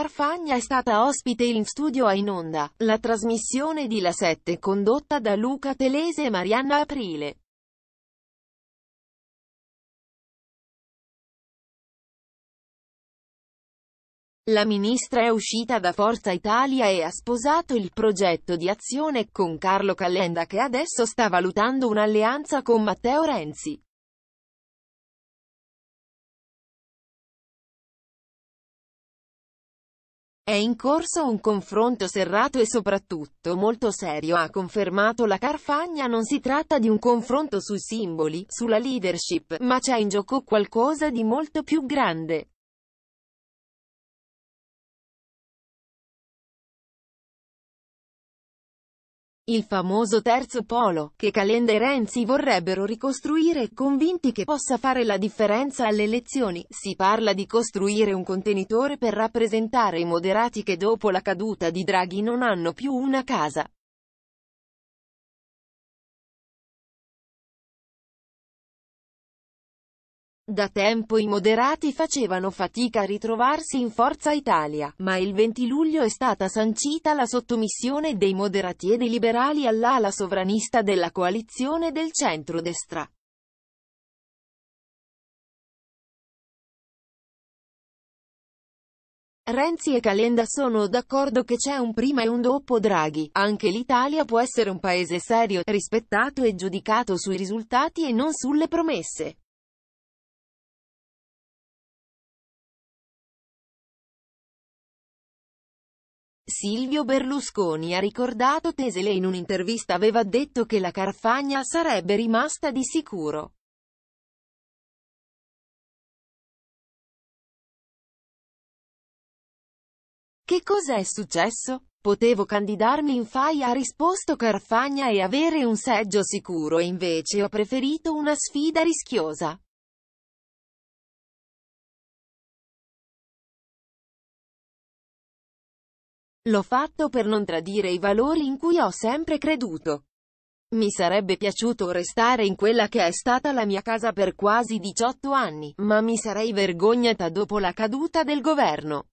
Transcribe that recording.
Carfagna è stata ospite in studio a In Onda, la trasmissione di La 7 condotta da Luca Telese e Marianna Aprile. La ministra è uscita da Forza Italia e ha sposato il progetto di azione con Carlo Calenda che adesso sta valutando un'alleanza con Matteo Renzi. È in corso un confronto serrato e soprattutto molto serio ha confermato la Carfagna non si tratta di un confronto sui simboli, sulla leadership, ma c'è in gioco qualcosa di molto più grande. il famoso terzo polo, che Calenda e Renzi vorrebbero ricostruire, convinti che possa fare la differenza alle elezioni. Si parla di costruire un contenitore per rappresentare i moderati che dopo la caduta di Draghi non hanno più una casa. Da tempo i moderati facevano fatica a ritrovarsi in Forza Italia, ma il 20 luglio è stata sancita la sottomissione dei moderati e dei liberali all'ala sovranista della coalizione del centrodestra. Renzi e Calenda sono d'accordo che c'è un prima e un dopo Draghi, anche l'Italia può essere un paese serio, rispettato e giudicato sui risultati e non sulle promesse. Silvio Berlusconi ha ricordato Tesele in un'intervista aveva detto che la Carfagna sarebbe rimasta di sicuro. Che cosa è successo? Potevo candidarmi in FAI ha risposto Carfagna e avere un seggio sicuro e invece ho preferito una sfida rischiosa. L'ho fatto per non tradire i valori in cui ho sempre creduto. Mi sarebbe piaciuto restare in quella che è stata la mia casa per quasi 18 anni, ma mi sarei vergognata dopo la caduta del governo.